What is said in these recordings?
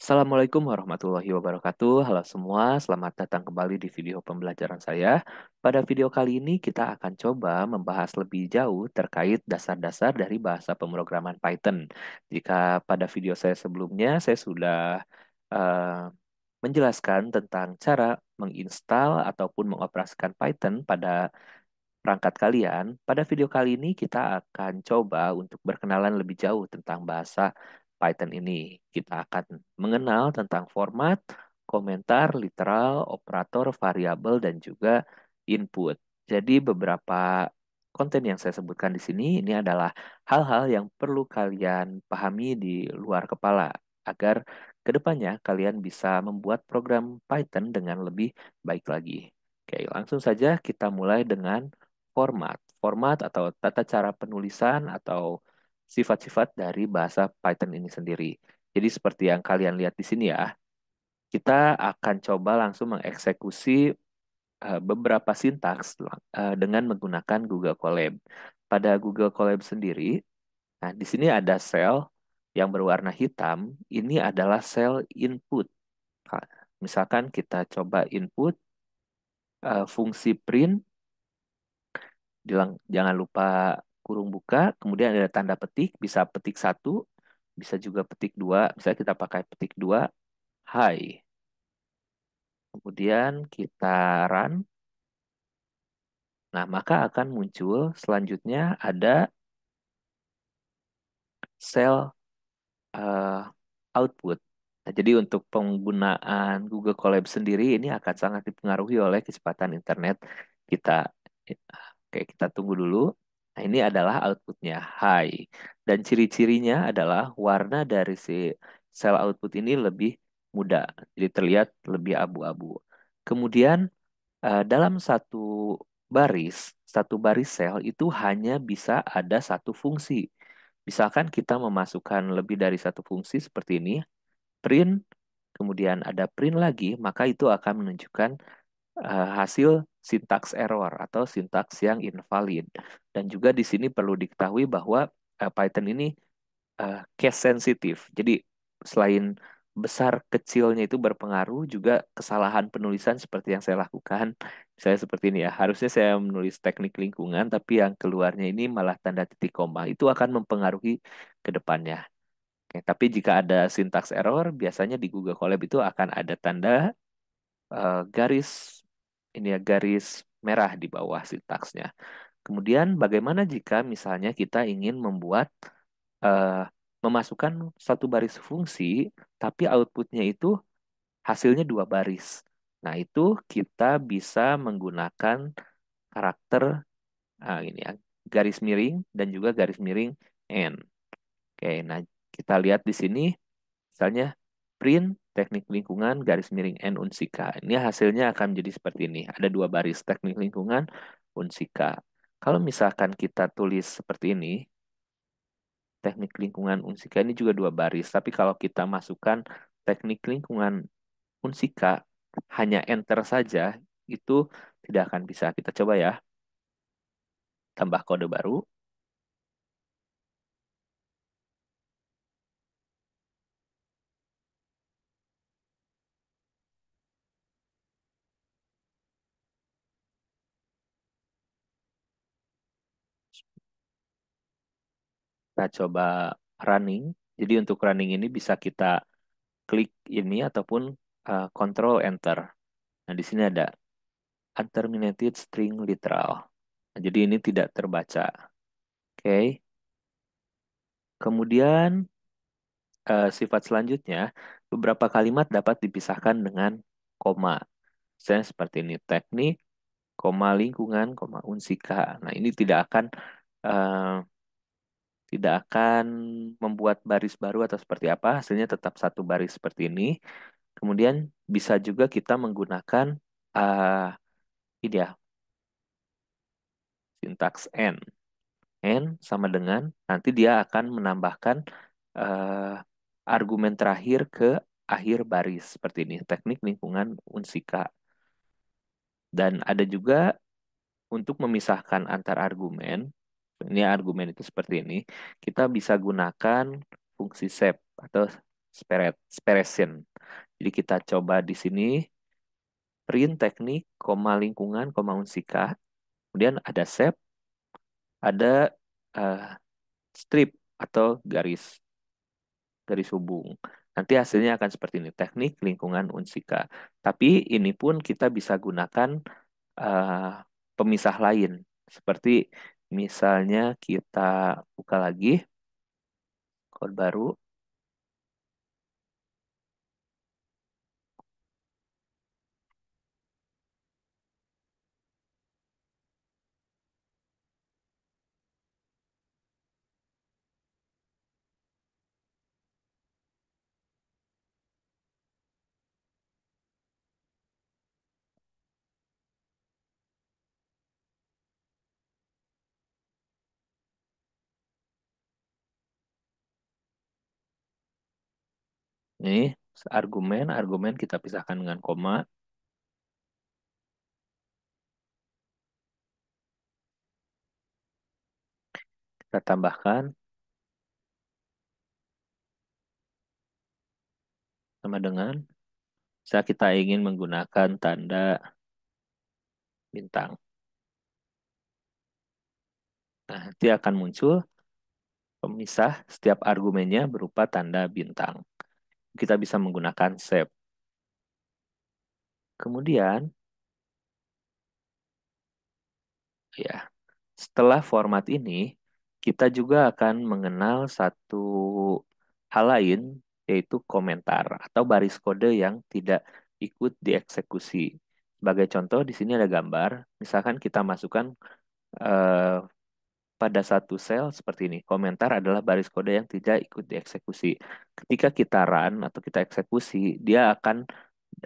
Assalamualaikum warahmatullahi wabarakatuh. Halo semua, selamat datang kembali di video pembelajaran saya. Pada video kali ini kita akan coba membahas lebih jauh terkait dasar-dasar dari bahasa pemrograman Python. Jika pada video saya sebelumnya saya sudah uh, menjelaskan tentang cara menginstal ataupun mengoperasikan Python pada perangkat kalian, pada video kali ini kita akan coba untuk berkenalan lebih jauh tentang bahasa Python ini. Kita akan mengenal tentang format, komentar, literal, operator, variabel, dan juga input. Jadi beberapa konten yang saya sebutkan di sini ini adalah hal-hal yang perlu kalian pahami di luar kepala agar kedepannya kalian bisa membuat program Python dengan lebih baik lagi. Oke, langsung saja kita mulai dengan format. Format atau tata cara penulisan atau sifat-sifat dari bahasa Python ini sendiri. Jadi seperti yang kalian lihat di sini ya, kita akan coba langsung mengeksekusi eh, beberapa sintaks eh, dengan menggunakan Google Colab. Pada Google Colab sendiri, nah di sini ada sel yang berwarna hitam, ini adalah sel input. Nah, misalkan kita coba input eh, fungsi print, jangan lupa kurung buka, kemudian ada tanda petik, bisa petik satu, bisa juga petik dua, misalnya kita pakai petik dua, hai Kemudian kita run. Nah, maka akan muncul selanjutnya ada sel uh, output. Nah, jadi untuk penggunaan Google Colab sendiri ini akan sangat dipengaruhi oleh kecepatan internet kita. Oke, kita tunggu dulu. Nah, ini adalah outputnya high. Dan ciri-cirinya adalah warna dari si sel output ini lebih muda. Jadi terlihat lebih abu-abu. Kemudian eh, dalam satu baris, satu baris sel itu hanya bisa ada satu fungsi. Misalkan kita memasukkan lebih dari satu fungsi seperti ini, print, kemudian ada print lagi, maka itu akan menunjukkan eh, hasil sintaks error atau sintaks yang invalid. Dan juga di sini perlu diketahui bahwa uh, Python ini uh, case sensitive Jadi selain besar kecilnya itu berpengaruh juga kesalahan penulisan seperti yang saya lakukan. misalnya seperti ini ya, harusnya saya menulis teknik lingkungan tapi yang keluarnya ini malah tanda titik koma. Itu akan mempengaruhi ke depannya. Oke, tapi jika ada sintaks error, biasanya di Google Colab itu akan ada tanda uh, garis ini ya garis merah di bawah sintaksnya. Kemudian bagaimana jika misalnya kita ingin membuat uh, memasukkan satu baris fungsi tapi outputnya itu hasilnya dua baris. Nah itu kita bisa menggunakan karakter uh, ini ya garis miring dan juga garis miring n. Oke, nah kita lihat di sini misalnya print teknik lingkungan garis miring N unsika. Ini hasilnya akan menjadi seperti ini. Ada dua baris teknik lingkungan unsika. Kalau misalkan kita tulis seperti ini, teknik lingkungan unsika ini juga dua baris. Tapi kalau kita masukkan teknik lingkungan unsika, hanya enter saja, itu tidak akan bisa. Kita coba ya. Tambah kode baru. kita coba running. Jadi untuk running ini bisa kita klik ini ataupun uh, control enter. Nah, di sini ada unterminated string literal. Nah, jadi ini tidak terbaca. Oke. Okay. Kemudian uh, sifat selanjutnya, beberapa kalimat dapat dipisahkan dengan koma. Misalnya seperti ini, teknik, koma lingkungan, koma unsika. Nah, ini tidak akan uh, tidak akan membuat baris baru atau seperti apa, hasilnya tetap satu baris seperti ini. Kemudian bisa juga kita menggunakan uh, ini ya, sintaks n. n sama dengan, nanti dia akan menambahkan uh, argumen terakhir ke akhir baris seperti ini, teknik lingkungan unsika. Dan ada juga untuk memisahkan antar argumen, ini argumen itu seperti ini, kita bisa gunakan fungsi sep atau separation. Jadi kita coba di sini print teknik, koma lingkungan, koma unsika, kemudian ada sep, ada uh, strip atau garis garis hubung. Nanti hasilnya akan seperti ini, teknik lingkungan unsika. Tapi ini pun kita bisa gunakan uh, pemisah lain, seperti Misalnya kita buka lagi, kode baru. Nih, argumen, argumen kita pisahkan dengan koma. Kita tambahkan. Sama dengan, bisa kita ingin menggunakan tanda bintang. Nah, nanti akan muncul pemisah setiap argumennya berupa tanda bintang kita bisa menggunakan shape. Kemudian, ya, setelah format ini, kita juga akan mengenal satu hal lain, yaitu komentar atau baris kode yang tidak ikut dieksekusi. Sebagai contoh, di sini ada gambar. Misalkan kita masukkan eh, pada satu sel seperti ini. Komentar adalah baris kode yang tidak ikut dieksekusi. Ketika kita run atau kita eksekusi, dia akan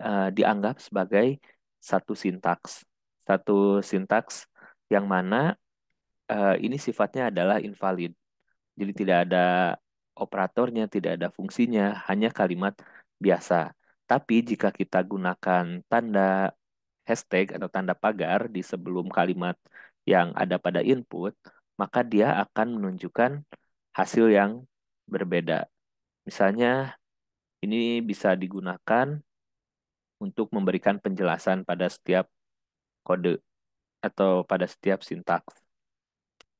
uh, dianggap sebagai satu sintaks. Satu sintaks yang mana uh, ini sifatnya adalah invalid. Jadi tidak ada operatornya, tidak ada fungsinya, hanya kalimat biasa. Tapi jika kita gunakan tanda hashtag atau tanda pagar di sebelum kalimat yang ada pada input, maka dia akan menunjukkan hasil yang berbeda. Misalnya, ini bisa digunakan untuk memberikan penjelasan pada setiap kode atau pada setiap sintaks.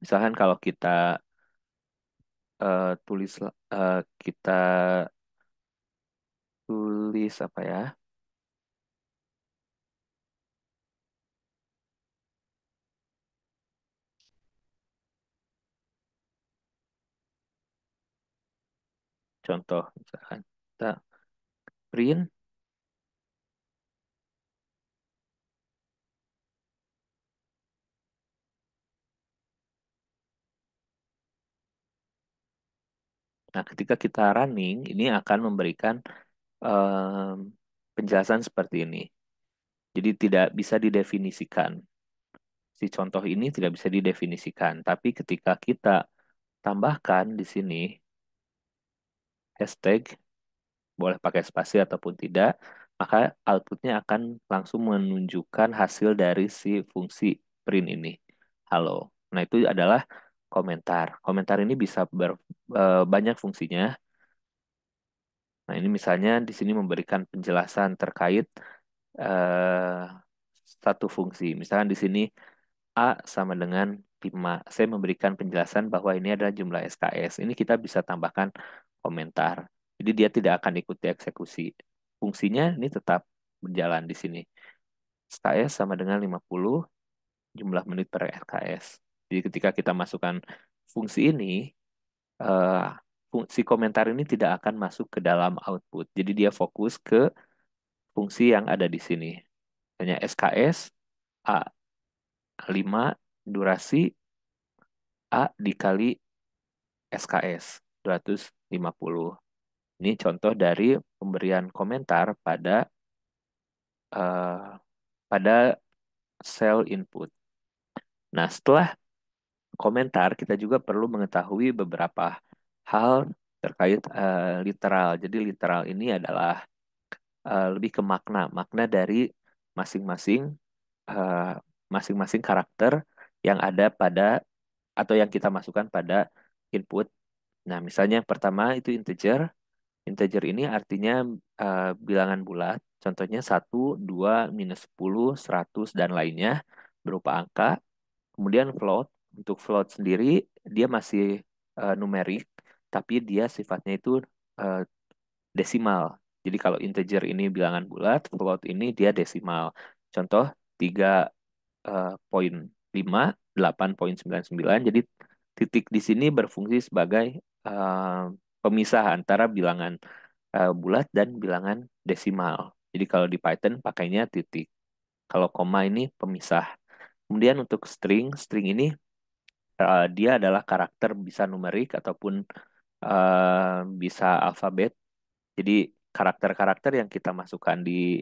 Misalkan kalau kita uh, tulis uh, kita tulis apa ya? Contoh misalkan kita print Nah, ketika kita running, ini akan memberikan um, penjelasan seperti ini. Jadi tidak bisa didefinisikan. Si contoh ini tidak bisa didefinisikan. Tapi ketika kita tambahkan di sini, hashtag, boleh pakai spasi ataupun tidak, maka outputnya akan langsung menunjukkan hasil dari si fungsi print ini. Halo. Nah, itu adalah komentar. Komentar ini bisa ber, e, banyak fungsinya. Nah, ini misalnya di sini memberikan penjelasan terkait e, satu fungsi. Misalkan di sini A sama dengan 5. Saya memberikan penjelasan bahwa ini adalah jumlah SKS. Ini kita bisa tambahkan komentar. Jadi dia tidak akan ikut eksekusi Fungsinya ini tetap berjalan di sini. SKS sama dengan 50 jumlah menit per RKS. Jadi ketika kita masukkan fungsi ini, uh, fungsi komentar ini tidak akan masuk ke dalam output. Jadi dia fokus ke fungsi yang ada di sini. Hanya SKS A 5 durasi A dikali SKS 200 50. Ini contoh dari pemberian komentar pada uh, pada sel input. Nah, setelah komentar kita juga perlu mengetahui beberapa hal terkait uh, literal. Jadi literal ini adalah uh, lebih ke makna, makna dari masing-masing masing masing-masing karakter yang ada pada atau yang kita masukkan pada input Nah, misalnya yang pertama itu integer. Integer ini artinya uh, bilangan bulat. Contohnya 1, 2, minus 10, 100, dan lainnya berupa angka. Kemudian float. Untuk float sendiri, dia masih uh, numerik, tapi dia sifatnya itu uh, desimal. Jadi kalau integer ini bilangan bulat, float ini dia desimal. Contoh 3.5, uh, 8.99. Jadi titik di sini berfungsi sebagai Eh, pemisah antara bilangan uh, bulat dan bilangan desimal. Jadi kalau di Python pakainya titik. Kalau koma ini pemisah. Kemudian untuk string, string ini uh, dia adalah karakter bisa numerik ataupun uh, bisa alfabet. Jadi karakter-karakter yang kita masukkan di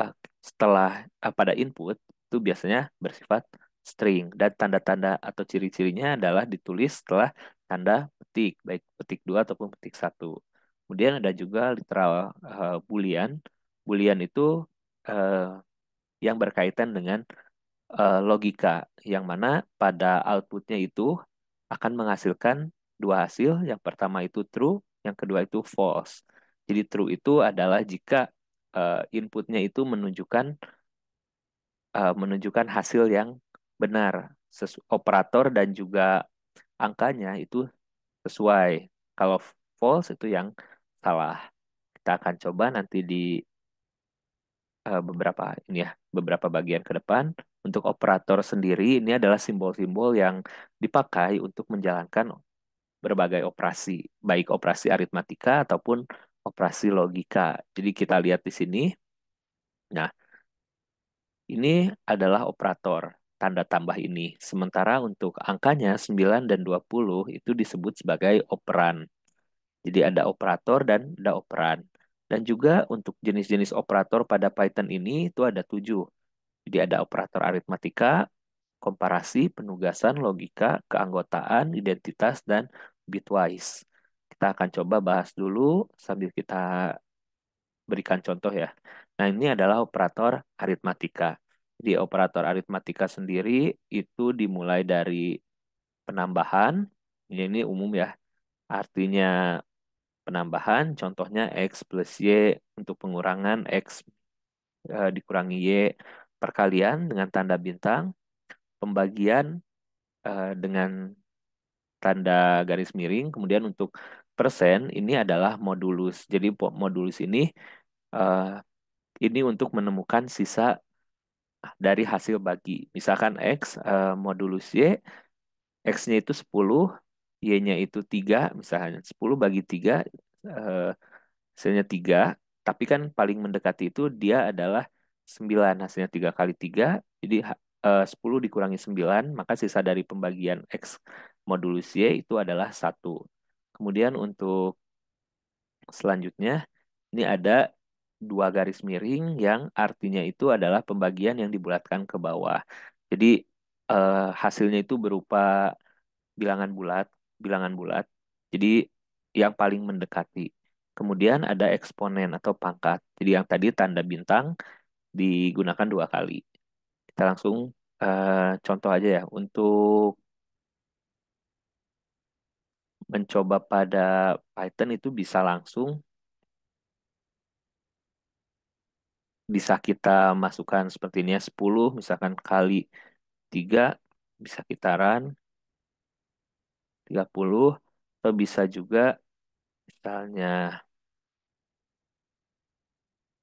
uh, setelah uh, pada input itu biasanya bersifat string dan tanda-tanda atau ciri-cirinya adalah ditulis setelah tanda petik, baik petik dua ataupun petik satu Kemudian ada juga literal uh, eh, boolean. Boolean itu uh, yang berkaitan dengan uh, logika, yang mana pada outputnya itu akan menghasilkan dua hasil. Yang pertama itu true, yang kedua itu false. Jadi true itu adalah jika uh, inputnya itu menunjukkan uh, menunjukkan hasil yang benar, operator dan juga angkanya itu sesuai. Kalau false itu yang salah. Kita akan coba nanti di uh, beberapa ini ya, beberapa bagian ke depan untuk operator sendiri ini adalah simbol-simbol yang dipakai untuk menjalankan berbagai operasi, baik operasi aritmatika ataupun operasi logika. Jadi kita lihat di sini. Nah, ini adalah operator tanda tambah ini. Sementara untuk angkanya 9 dan 20 itu disebut sebagai operan. Jadi ada operator dan ada operan. Dan juga untuk jenis-jenis operator pada Python ini itu ada tujuh. Jadi ada operator aritmatika, komparasi, penugasan, logika, keanggotaan, identitas, dan bitwise. Kita akan coba bahas dulu sambil kita berikan contoh ya. Nah ini adalah operator aritmatika di operator aritmatika sendiri itu dimulai dari penambahan. Ini umum ya. Artinya penambahan, contohnya X plus Y untuk pengurangan, X e, dikurangi Y perkalian dengan tanda bintang, pembagian e, dengan tanda garis miring, kemudian untuk persen ini adalah modulus. Jadi modulus ini E, ini untuk menemukan sisa dari hasil bagi. Misalkan X uh, eh, modulus Y, X-nya itu 10, Y-nya itu 3, misalnya 10 bagi 3, eh, hasilnya 3, tapi kan paling mendekati itu dia adalah 9, hasilnya 3 kali 3, jadi eh, uh, 10 dikurangi 9, maka sisa dari pembagian X modulus Y itu adalah 1. Kemudian untuk selanjutnya, ini ada dua garis miring yang artinya itu adalah pembagian yang dibulatkan ke bawah. Jadi eh, hasilnya itu berupa bilangan bulat, bilangan bulat. Jadi yang paling mendekati. Kemudian ada eksponen atau pangkat. Jadi yang tadi tanda bintang digunakan dua kali. Kita langsung eh, contoh aja ya untuk mencoba pada Python itu bisa langsung bisa kita masukkan seperti ini ya 10 misalkan kali 3 bisa kita run 30 atau bisa juga misalnya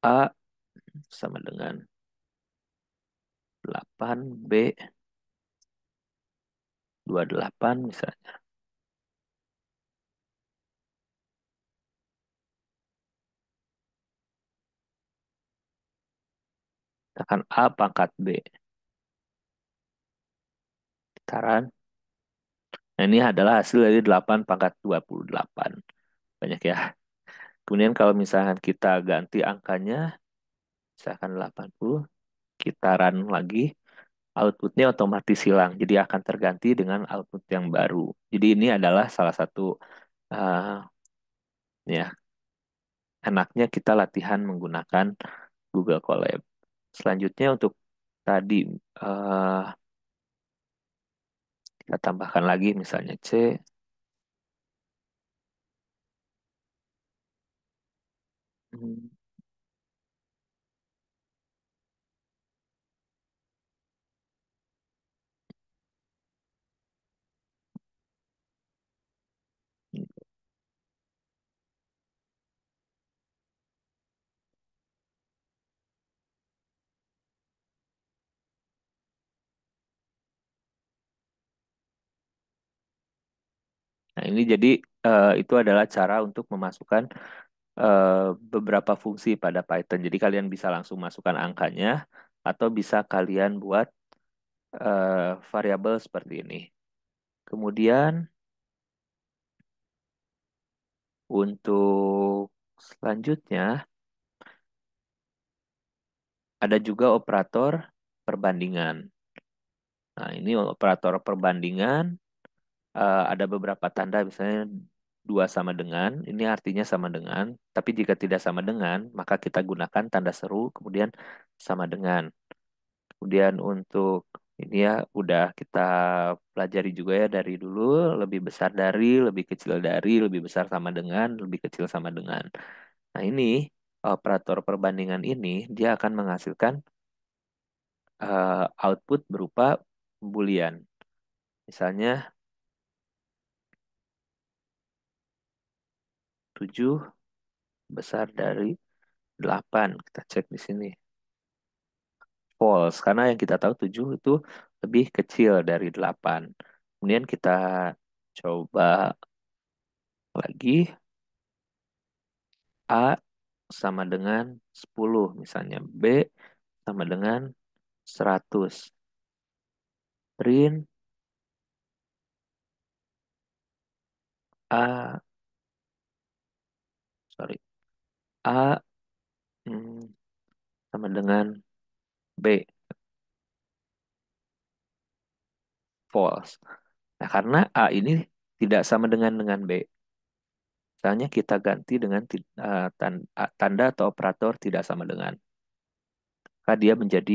A sama dengan 8 B 28 misalnya Tekan A pangkat B. Putaran. Nah, ini adalah hasil dari 8 pangkat 28. Banyak ya. Kemudian kalau misalkan kita ganti angkanya, misalkan 80, kita run lagi, outputnya otomatis hilang. Jadi akan terganti dengan output yang baru. Jadi ini adalah salah satu uh, ya enaknya kita latihan menggunakan Google Colab. Selanjutnya untuk tadi uh, kita tambahkan lagi misalnya C. Hmm. Nah, ini jadi uh, itu adalah cara untuk memasukkan uh, beberapa fungsi pada Python. Jadi kalian bisa langsung masukkan angkanya atau bisa kalian buat uh, variabel seperti ini. Kemudian untuk selanjutnya ada juga operator perbandingan. Nah, ini operator perbandingan uh, ada beberapa tanda misalnya dua sama dengan, ini artinya sama dengan, tapi jika tidak sama dengan, maka kita gunakan tanda seru, kemudian sama dengan. Kemudian untuk ini ya, udah kita pelajari juga ya dari dulu, lebih besar dari, lebih kecil dari, lebih besar sama dengan, lebih kecil sama dengan. Nah ini, operator eh, perbandingan ini, dia akan menghasilkan uh, output berupa boolean. Misalnya, 7 besar dari 8. Kita cek di sini. False, karena yang kita tahu 7 itu lebih kecil dari 8. Kemudian kita coba lagi. A sama dengan 10 misalnya. B sama dengan 100. Print A sorry a hmm, sama dengan b false nah karena a ini tidak sama dengan dengan b misalnya kita ganti dengan uh, tanda atau operator tidak sama dengan maka dia menjadi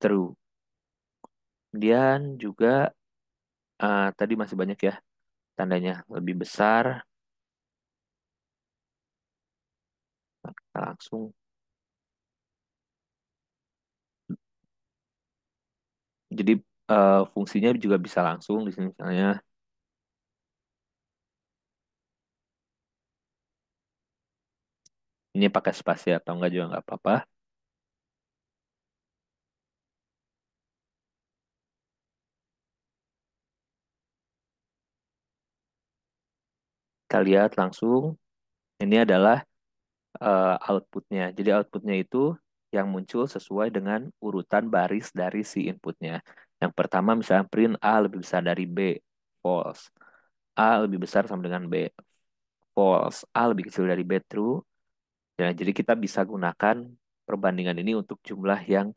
true kemudian juga uh, tadi masih banyak ya tandanya lebih besar langsung. Jadi uh, fungsinya juga bisa langsung di sini misalnya ini pakai spasi atau enggak juga enggak apa-apa. Kita lihat langsung. Ini adalah uh, outputnya. Jadi outputnya itu yang muncul sesuai dengan urutan baris dari si inputnya. Yang pertama misalnya print A lebih besar dari B, false. A lebih besar sama dengan B, false. A lebih kecil dari B, true. Ya, jadi kita bisa gunakan perbandingan ini untuk jumlah yang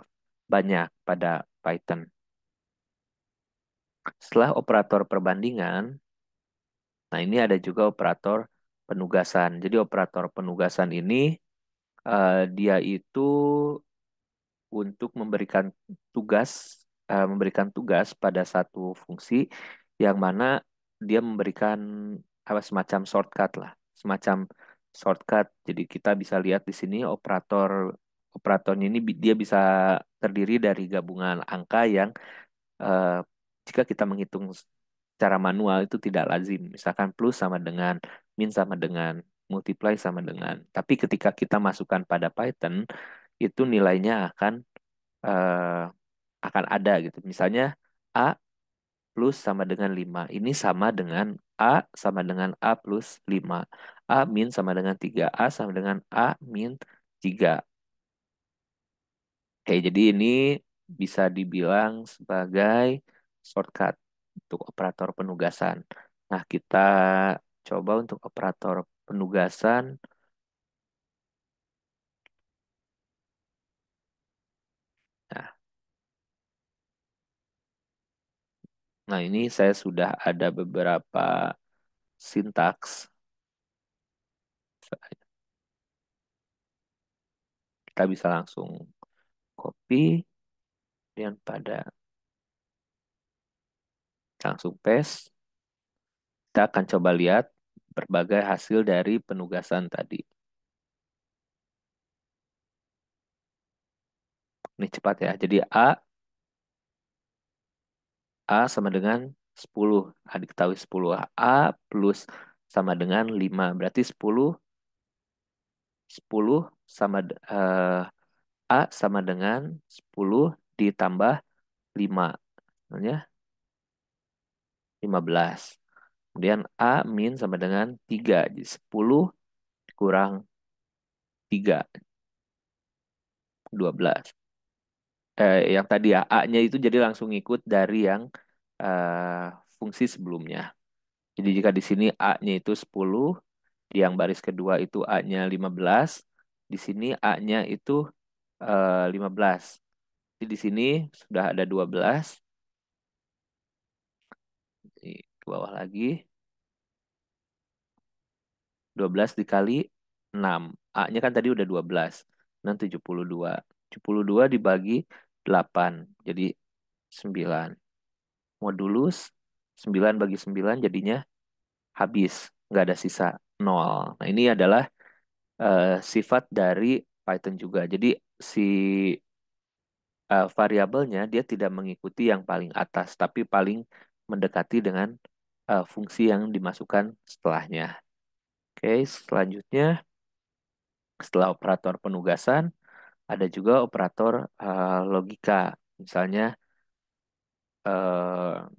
banyak pada Python. Setelah operator perbandingan, nah ini ada juga operator penugasan. Jadi operator penugasan ini uh, dia itu untuk memberikan tugas uh, memberikan tugas pada satu fungsi yang mana dia memberikan apa semacam shortcut lah, semacam shortcut. Jadi kita bisa lihat di sini operator operatornya ini dia bisa terdiri dari gabungan angka yang uh, jika kita menghitung secara manual itu tidak lazim. Misalkan plus sama dengan min sama dengan, multiply sama dengan. Tapi ketika kita masukkan pada Python, itu nilainya akan uh, akan ada gitu. Misalnya A plus sama dengan 5. Ini sama dengan A sama dengan A plus 5. A min sama dengan 3. A sama dengan A min 3. Oke, jadi ini bisa dibilang sebagai shortcut untuk operator penugasan. Nah, kita coba untuk operator penugasan nah nah ini saya sudah ada beberapa sintaks kita bisa langsung copy dan pada langsung paste kita akan coba lihat berbagai hasil dari penugasan tadi. Ini cepat ya. Jadi A A sama dengan 10. A nah, diketahui 10. A plus sama dengan 5. Berarti 10 10 sama uh, A sama dengan 10 ditambah 5. Ya. 15. Kemudian A min sama dengan 3. Jadi 10 kurang 3. 12. Eh, yang tadi ya, A-nya itu jadi langsung ikut dari yang eh, fungsi sebelumnya. Jadi jika di sini A-nya itu 10, di yang baris kedua itu A-nya 15, di sini A-nya itu eh, 15. Jadi di sini sudah ada 12, bawah lagi. 12 dikali 6. A-nya kan tadi udah 12. 6, 72. 72 dibagi 8. Jadi 9. Modulus 9 bagi 9 jadinya habis. Nggak ada sisa 0. Nah ini adalah uh, sifat dari Python juga. Jadi si uh, variabelnya dia tidak mengikuti yang paling atas, tapi paling mendekati dengan uh, fungsi yang dimasukkan setelahnya. Oke, selanjutnya setelah operator penugasan ada juga operator uh, logika. Misalnya uh,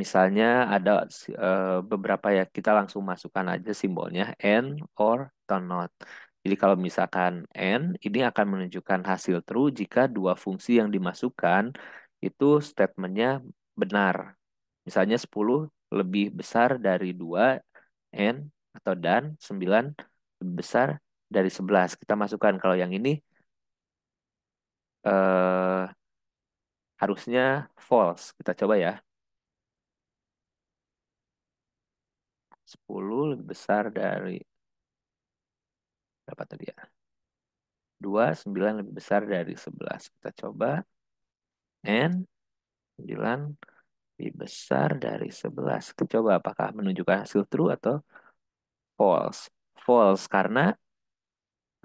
misalnya ada uh, beberapa ya kita langsung masukkan aja simbolnya n or not. Jadi kalau misalkan n ini akan menunjukkan hasil true jika dua fungsi yang dimasukkan itu statementnya benar Misalnya 10 lebih besar dari 2 n atau dan 9 lebih besar dari 11. Kita masukkan kalau yang ini eh, harusnya false. Kita coba ya. 10 lebih besar dari berapa tadi ya? 2, 9 lebih besar dari 11. Kita coba. N, 9 lebih besar dari 11. Coba apakah menunjukkan hasil true atau false? False karena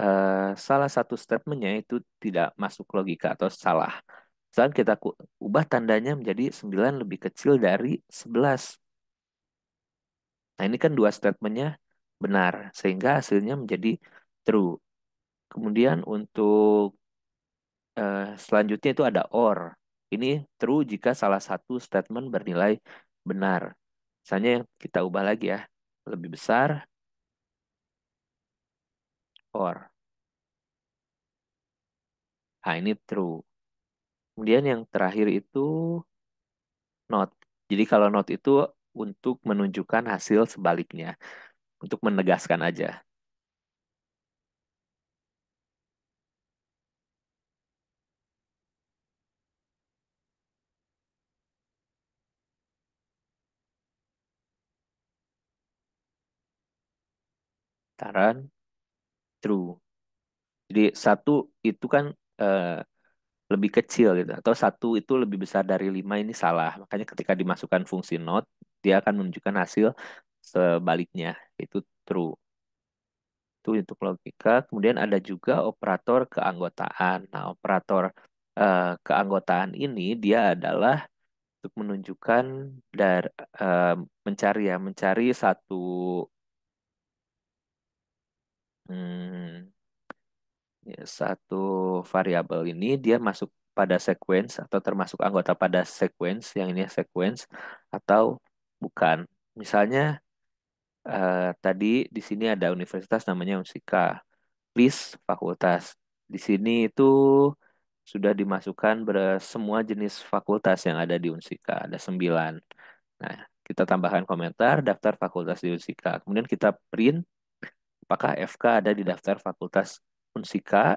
uh, salah satu statementnya itu tidak masuk logika atau salah. Sekarang kita ubah tandanya menjadi 9 lebih kecil dari 11. Nah ini kan dua statementnya benar sehingga hasilnya menjadi true. Kemudian untuk uh, selanjutnya itu ada or. Ini true jika salah satu statement bernilai benar. Misalnya kita ubah lagi ya. Lebih besar or. Nah, ini true. Kemudian yang terakhir itu not. Jadi kalau not itu untuk menunjukkan hasil sebaliknya. Untuk menegaskan aja. pendaftaran true. Jadi satu itu kan uh, lebih kecil gitu atau satu itu lebih besar dari lima ini salah. Makanya ketika dimasukkan fungsi not dia akan menunjukkan hasil sebaliknya itu true. Itu untuk logika. Kemudian ada juga operator keanggotaan. Nah, operator uh, keanggotaan ini dia adalah untuk menunjukkan dari uh, eh, mencari ya mencari satu Hmm, ya, satu variabel ini dia masuk pada sequence atau termasuk anggota pada sequence yang ini sequence atau bukan. Misalnya eh, tadi di sini ada universitas namanya Unsika, please fakultas. Di sini itu sudah dimasukkan semua jenis fakultas yang ada di Unsika, ada sembilan. Nah, kita tambahkan komentar daftar fakultas di Unsika. Kemudian kita print apakah FK ada di daftar Fakultas Unsika.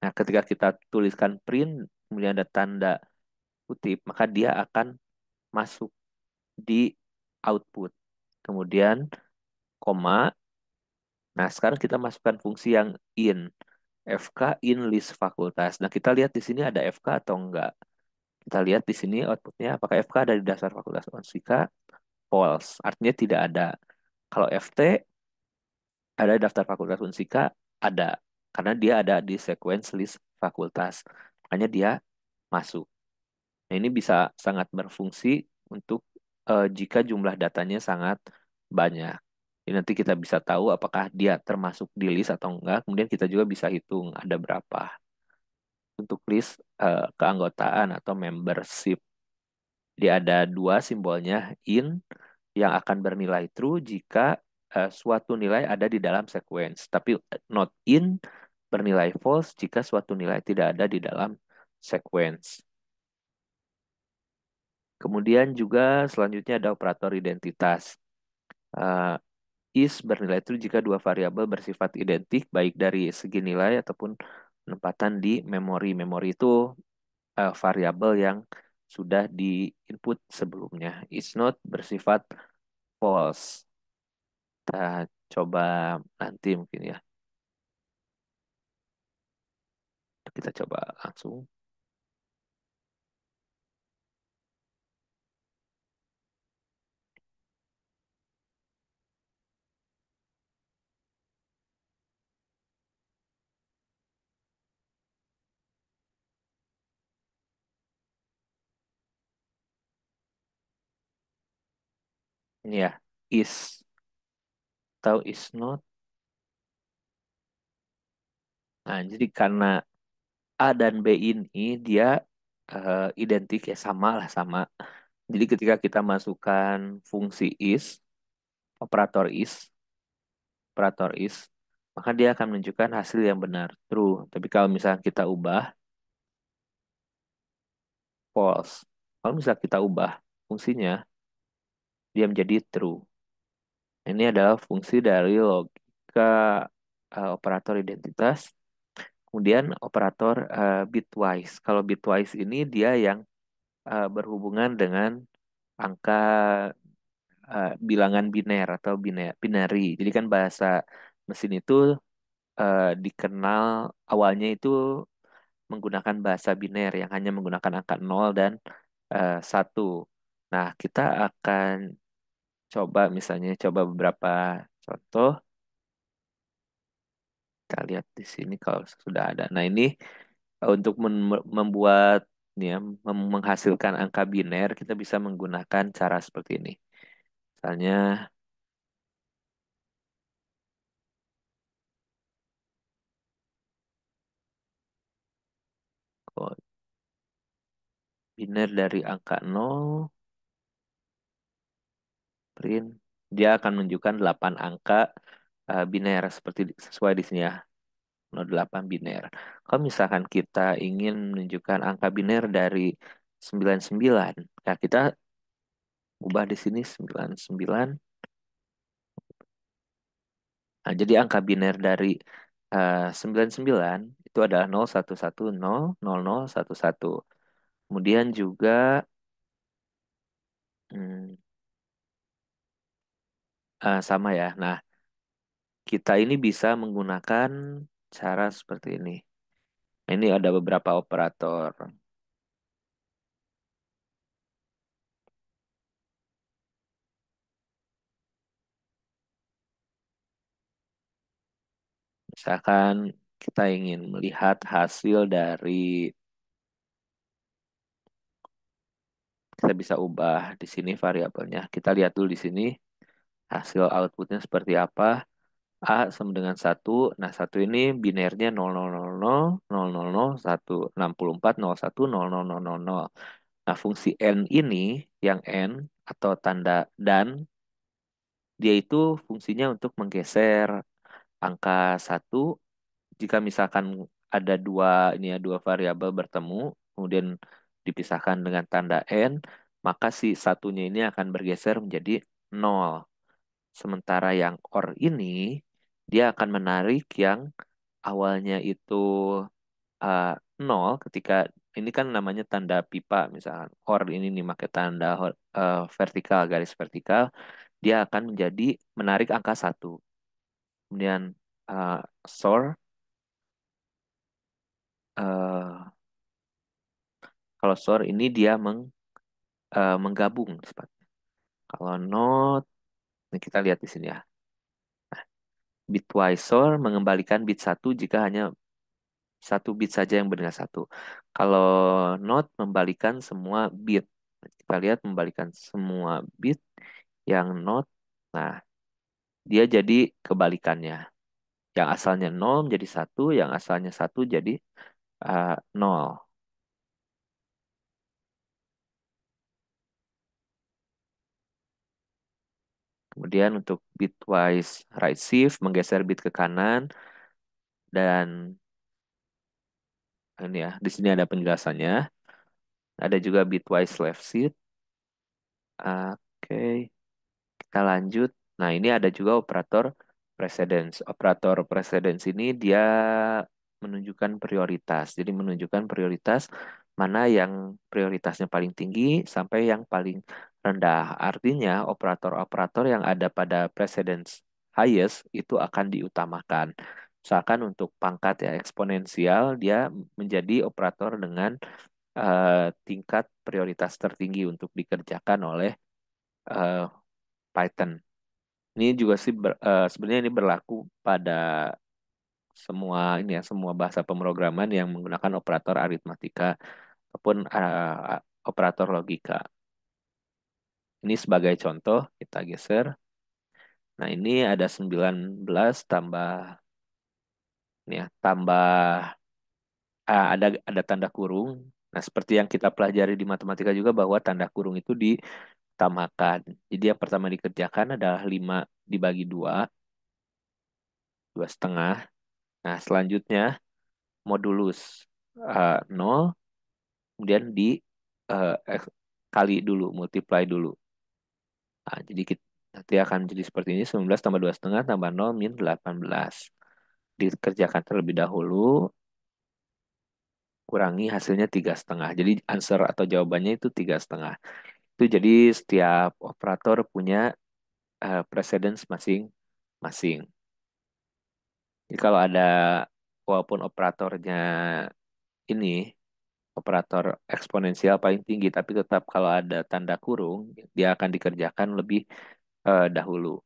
Nah, ketika kita tuliskan print, kemudian ada tanda kutip, maka dia akan masuk di output. Kemudian, koma. Nah, sekarang kita masukkan fungsi yang in. FK in list fakultas. Nah, kita lihat di sini ada FK atau enggak. Kita lihat di sini outputnya apakah FK ada di dasar fakultas Unsika? False, artinya tidak ada. Kalau FT ada daftar fakultas Unsika ada karena dia ada di sequence list fakultas makanya dia masuk nah ini bisa sangat berfungsi untuk uh, jika jumlah datanya sangat banyak jadi nanti kita bisa tahu apakah dia termasuk di list atau enggak kemudian kita juga bisa hitung ada berapa untuk list uh, keanggotaan atau membership dia ada dua simbolnya in yang akan bernilai true jika uh, suatu nilai ada di dalam sequence, tapi eh, not in bernilai false jika suatu nilai tidak ada di dalam sequence. Kemudian juga selanjutnya ada operator identitas. Uh, is bernilai true jika dua variabel bersifat identik baik dari segi nilai ataupun penempatan di memori. Memori itu uh, variabel yang sudah di input sebelumnya. Is not bersifat false. Kita coba nanti mungkin ya. Kita coba langsung. Ya, is atau is not. Nah, jadi karena A dan B ini dia uh, identik ya sama lah sama. Jadi ketika kita masukkan fungsi is, operator is, operator is, maka dia akan menunjukkan hasil yang benar, true. Tapi kalau misalnya kita ubah, false. Kalau misalnya kita ubah fungsinya, dia menjadi true. Ini adalah fungsi dari logika uh, operator identitas. Kemudian operator uh, bitwise. Kalau bitwise ini dia yang uh, berhubungan dengan angka uh, bilangan biner atau biner, binary. Jadi kan bahasa mesin itu uh, dikenal awalnya itu menggunakan bahasa biner yang hanya menggunakan angka 0 dan uh, 1. Nah, kita akan coba misalnya coba beberapa contoh kita lihat di sini kalau sudah ada. Nah, ini eh, untuk membuat ya, menghasilkan angka biner kita bisa menggunakan cara seperti ini. Misalnya biner dari angka 0 screen, dia akan menunjukkan 8 angka uh, eh, biner seperti sesuai di sini ya 08 biner. Kalau misalkan kita ingin menunjukkan angka biner dari 99, nah kita ubah di sini 99. Nah, jadi angka biner dari uh, eh, 99 itu adalah 0110 0011. Kemudian juga hmm, Uh, sama ya. Nah, kita ini bisa menggunakan cara seperti ini. Nah, ini ada beberapa operator. Misalkan kita ingin melihat hasil dari kita bisa ubah di sini variabelnya. Kita lihat dulu di sini hasil outputnya seperti apa. A sama dengan satu Nah, satu ini binernya 0000, 64, 01, Nah, fungsi N ini, yang N atau tanda dan, dia itu fungsinya untuk menggeser angka satu Jika misalkan ada dua, ini ya, dua variabel bertemu, kemudian dipisahkan dengan tanda N, maka si satunya ini akan bergeser menjadi 0. Sementara yang or ini dia akan menarik yang awalnya itu uh, nol ketika ini kan namanya tanda pipa misalnya or ini nih pakai tanda uh, vertikal garis vertikal dia akan menjadi menarik angka satu kemudian uh, eh, sor uh, kalau sor ini dia meng, uh, menggabung kalau not ini nah, kita lihat di sini ya. Nah, bitwiser mengembalikan bit 1 jika hanya satu bit saja yang bernilai satu. Kalau not membalikan semua bit. Nah, kita lihat membalikan semua bit yang not. Nah, dia jadi kebalikannya. Yang asalnya 0 menjadi satu, yang asalnya satu jadi uh, eh, 0. Kemudian untuk bitwise right shift menggeser bit ke kanan dan ini ya, di sini ada penjelasannya. Ada juga bitwise left shift. Oke, kita lanjut. Nah, ini ada juga operator precedence. Operator precedence ini dia menunjukkan prioritas. Jadi menunjukkan prioritas mana yang prioritasnya paling tinggi sampai yang paling rendah. Artinya, operator-operator yang ada pada precedence highest itu akan diutamakan. Misalkan untuk pangkat ya eksponensial, dia menjadi operator dengan uh, tingkat prioritas tertinggi untuk dikerjakan oleh uh, Python. Ini juga sih ber, uh, sebenarnya ini berlaku pada semua ini ya semua bahasa pemrograman yang menggunakan operator aritmatika ataupun uh, operator logika. Ini sebagai contoh, kita geser. Nah, ini ada 19 tambah ini ya, tambah ah, ada ada tanda kurung. Nah, seperti yang kita pelajari di matematika juga bahwa tanda kurung itu ditambahkan. Jadi yang pertama dikerjakan adalah 5 dibagi 2 dua setengah. Nah, selanjutnya modulus uh, 0 kemudian di uh, kali dulu, multiply dulu. Nah, jadi kita, nanti akan menjadi seperti ini 19 tambah dua setengah tambah 0 min belas Dikerjakan terlebih dahulu. Kurangi hasilnya tiga setengah Jadi answer atau jawabannya itu tiga setengah Itu jadi setiap operator punya uh, precedence masing-masing. Jadi kalau ada walaupun operatornya ini operator eksponensial paling tinggi, tapi tetap kalau ada tanda kurung, dia akan dikerjakan lebih uh, dahulu.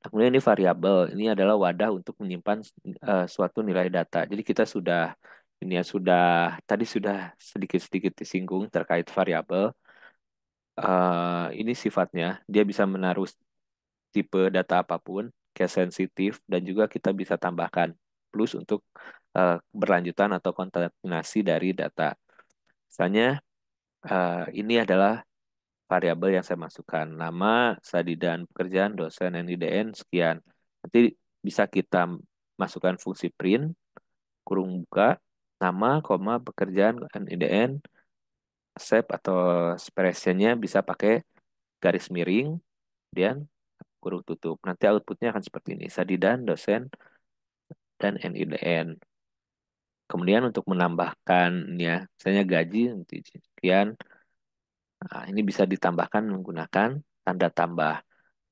Nah, kemudian ini variabel, ini adalah wadah untuk menyimpan uh, suatu nilai data. Jadi kita sudah ini ya sudah tadi sudah sedikit-sedikit disinggung terkait variabel. Uh, ini sifatnya dia bisa menaruh tipe data apapun, case sensitif dan juga kita bisa tambahkan plus untuk Eh, berlanjutan atau kontaminasi dari data. Misalnya eh, ini adalah variabel yang saya masukkan nama, studi dan pekerjaan, dosen NIDN sekian. Nanti bisa kita masukkan fungsi print kurung buka nama, koma pekerjaan NIDN sep atau expressionnya bisa pakai garis miring dan kurung tutup. Nanti outputnya akan seperti ini. sadidan dosen dan NIDN. Kemudian untuk menambahkan ya, misalnya gaji nanti sekian, nah, ini bisa ditambahkan menggunakan tanda tambah.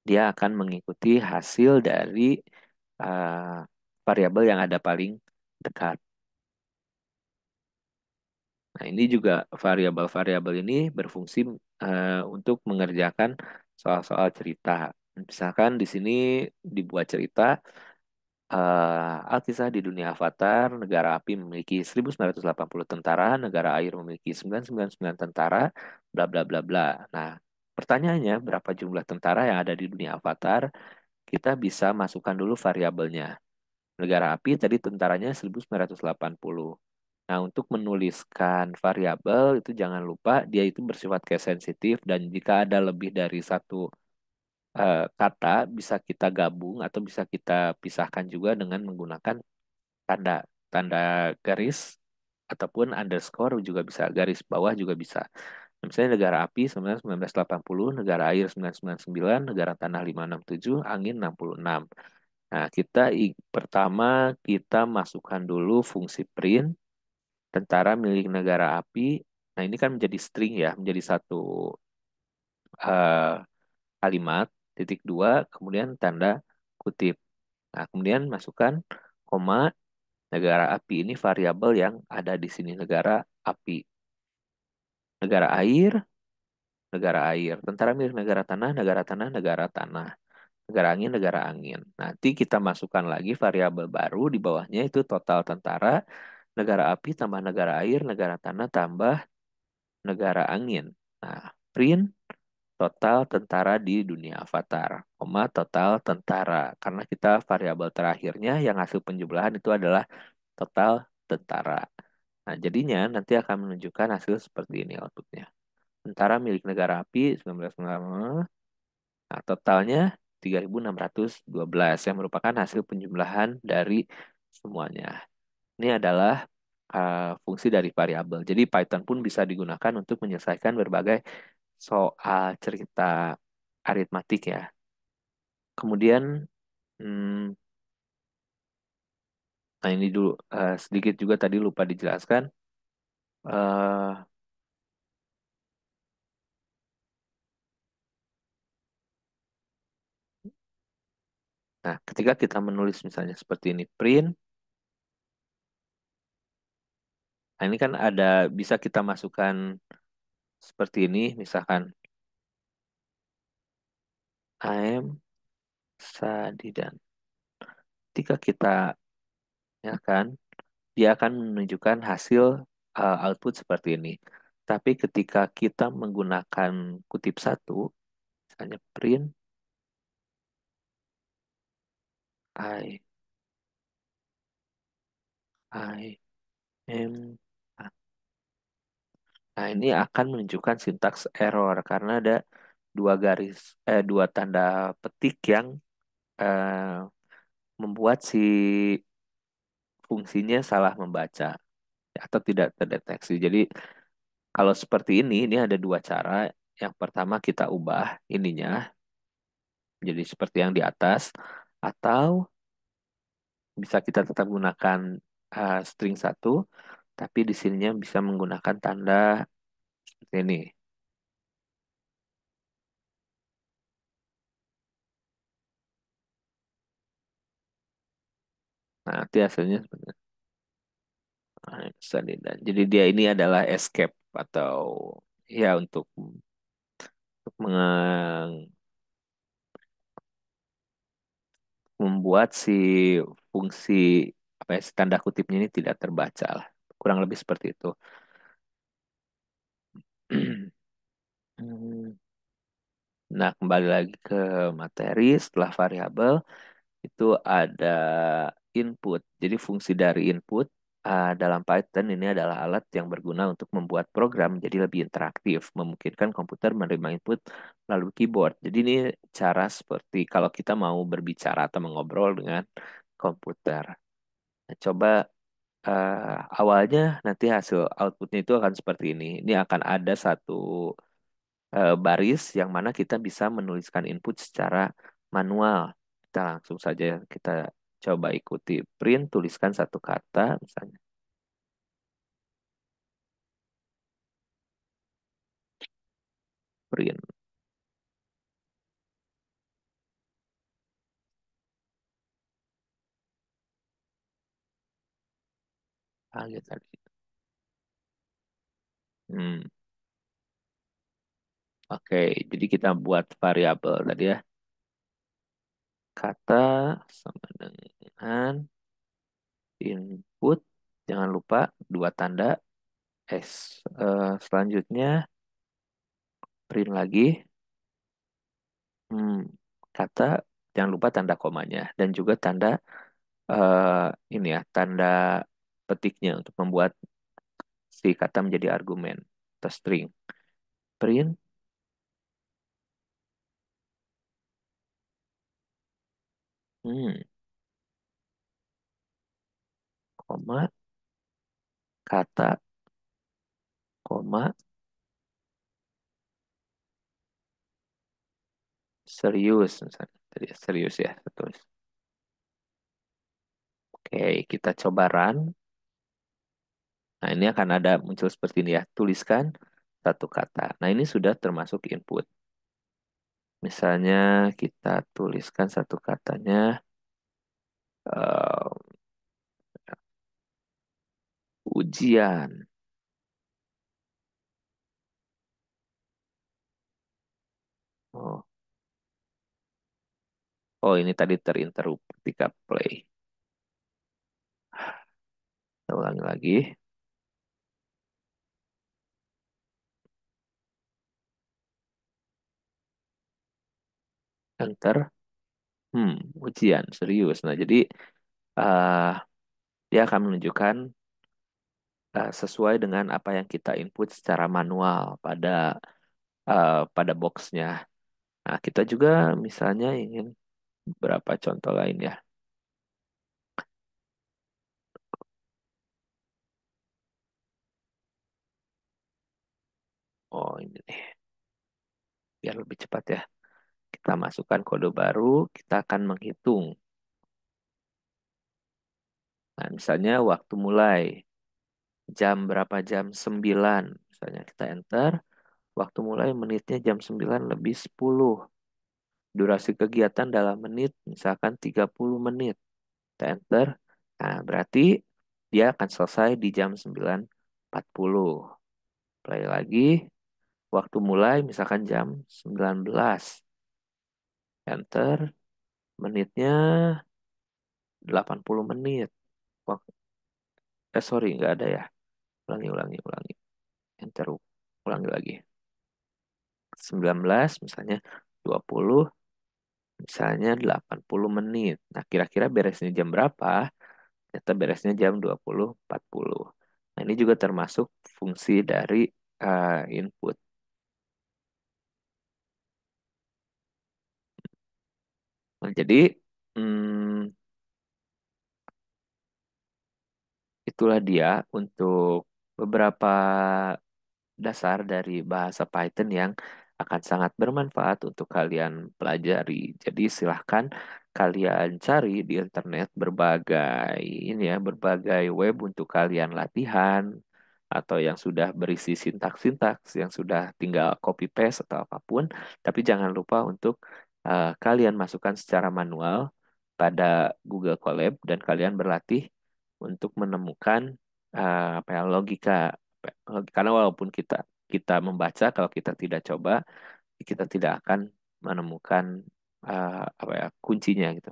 Dia akan mengikuti hasil dari uh, variabel yang ada paling dekat. Nah, ini juga variabel-variabel ini berfungsi uh, untuk mengerjakan soal-soal cerita. Misalkan di sini dibuat cerita, Uh, eh, Alkisah di dunia Avatar, negara api memiliki 1980 tentara, negara air memiliki 999 tentara, bla bla bla bla. Nah, pertanyaannya berapa jumlah tentara yang ada di dunia Avatar? Kita bisa masukkan dulu variabelnya. Negara api tadi tentaranya 1980. Nah, untuk menuliskan variabel itu jangan lupa dia itu bersifat case sensitif dan jika ada lebih dari satu Eh, kata bisa kita gabung atau bisa kita pisahkan juga dengan menggunakan tanda tanda garis ataupun underscore juga bisa garis bawah juga bisa nah, misalnya negara api 1980 negara air 1999 negara tanah 567 angin 66 nah kita pertama kita masukkan dulu fungsi print tentara milik negara api nah ini kan menjadi string ya menjadi satu uh, kalimat titik dua, kemudian tanda kutip. Nah, kemudian masukkan koma negara api ini variabel yang ada di sini negara api. Negara air, negara air. Tentara milik negara tanah, negara tanah, negara tanah. Negara angin, negara angin. Nanti kita masukkan lagi variabel baru di bawahnya itu total tentara, negara api tambah negara air, negara tanah tambah negara angin. Nah, print total tentara di dunia avatar, koma total tentara. Karena kita variabel terakhirnya yang hasil penjumlahan itu adalah total tentara. Nah, jadinya nanti akan menunjukkan hasil seperti ini outputnya. Tentara milik negara api 1999. Nah, totalnya 3612 yang merupakan hasil penjumlahan dari semuanya. Ini adalah uh, fungsi dari variabel. Jadi Python pun bisa digunakan untuk menyelesaikan berbagai soal cerita aritmatik ya. Kemudian, hmm, nah ini dulu uh, sedikit juga tadi lupa dijelaskan. Uh, Nah, ketika kita menulis misalnya seperti ini print, nah ini kan ada bisa kita masukkan seperti ini misalkan Sadi dan Ketika kita ya kan, dia akan menunjukkan hasil uh, output seperti ini. Tapi ketika kita menggunakan kutip satu, misalnya print I I M Nah, ini akan menunjukkan sintaks error karena ada dua garis eh dua tanda petik yang eh, membuat si fungsinya salah membaca atau tidak terdeteksi. Jadi kalau seperti ini ini ada dua cara. Yang pertama kita ubah ininya jadi seperti yang di atas atau bisa kita tetap gunakan uh, string satu tapi di sininya bisa menggunakan tanda seperti ini. Nah, nanti hasilnya seperti ini. Nah, dan Jadi dia ini adalah escape atau ya untuk, untuk meng membuat si fungsi apa ya, tanda kutipnya ini tidak terbaca lah kurang lebih seperti itu nah kembali lagi ke materi setelah variabel itu ada input jadi fungsi dari input uh, dalam Python ini adalah alat yang berguna untuk membuat program jadi lebih interaktif, memungkinkan komputer menerima input lalu keyboard. Jadi ini cara seperti kalau kita mau berbicara atau mengobrol dengan komputer. Nah, coba uh, awalnya nanti hasil outputnya itu akan seperti ini. Ini akan ada satu uh, baris yang mana kita bisa menuliskan input secara manual. Kita langsung saja kita coba ikuti print, tuliskan satu kata misalnya. Print. Ah, gitu, Kaget tadi. Hmm. Oke, jadi kita buat variabel tadi ya. Kata sama dengan input, jangan lupa dua tanda S. Uh, selanjutnya, print lagi. Hmm, kata, jangan lupa tanda komanya. Dan juga tanda, uh, ini ya, tanda petiknya untuk membuat si kata menjadi argumen atau string. Print hmm, koma kata koma serius misalnya tadi serius ya terus oke kita coba run Nah, ini akan ada muncul seperti ini ya. Tuliskan satu kata. Nah, ini sudah termasuk input. Misalnya kita tuliskan satu katanya um, ujian. Oh. Oh, ini tadi terinterupsi ketika play. Kita ulangi lagi. Enter. Hmm, ujian serius. Nah, jadi uh, dia akan menunjukkan uh, sesuai dengan apa yang kita input secara manual pada uh, pada boxnya. Nah, kita juga misalnya ingin beberapa contoh lain ya. Oh, ini nih. Biar lebih cepat ya kita masukkan kode baru, kita akan menghitung. Nah, misalnya waktu mulai jam berapa jam 9, misalnya kita enter, waktu mulai menitnya jam 9 lebih 10. Durasi kegiatan dalam menit misalkan 30 menit. Kita enter. Nah, berarti dia akan selesai di jam 9.40. Play lagi. Waktu mulai misalkan jam 19. Enter. Menitnya 80 menit. Eh, sorry, nggak ada ya. Ulangi, ulangi, ulangi. Enter, ulangi lagi. 19, misalnya 20, misalnya 80 menit. Nah, kira-kira beresnya jam berapa? Ternyata beresnya jam 20.40. Nah, ini juga termasuk fungsi dari uh, input. jadi hmm, itulah dia untuk beberapa dasar dari bahasa Python yang akan sangat bermanfaat untuk kalian pelajari. Jadi silahkan kalian cari di internet berbagai ini ya, berbagai web untuk kalian latihan atau yang sudah berisi sintaks sintaks yang sudah tinggal copy paste atau apapun, tapi jangan lupa untuk uh, kalian masukkan secara manual pada Google Colab dan kalian berlatih untuk menemukan uh, apa ya logika ya, karena walaupun kita kita membaca kalau kita tidak coba kita tidak akan menemukan uh, apa ya kuncinya gitu.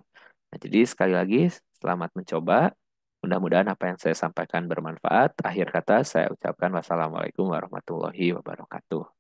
Nah, jadi sekali lagi selamat mencoba. Mudah-mudahan apa yang saya sampaikan bermanfaat. Akhir kata saya ucapkan wassalamualaikum warahmatullahi wabarakatuh.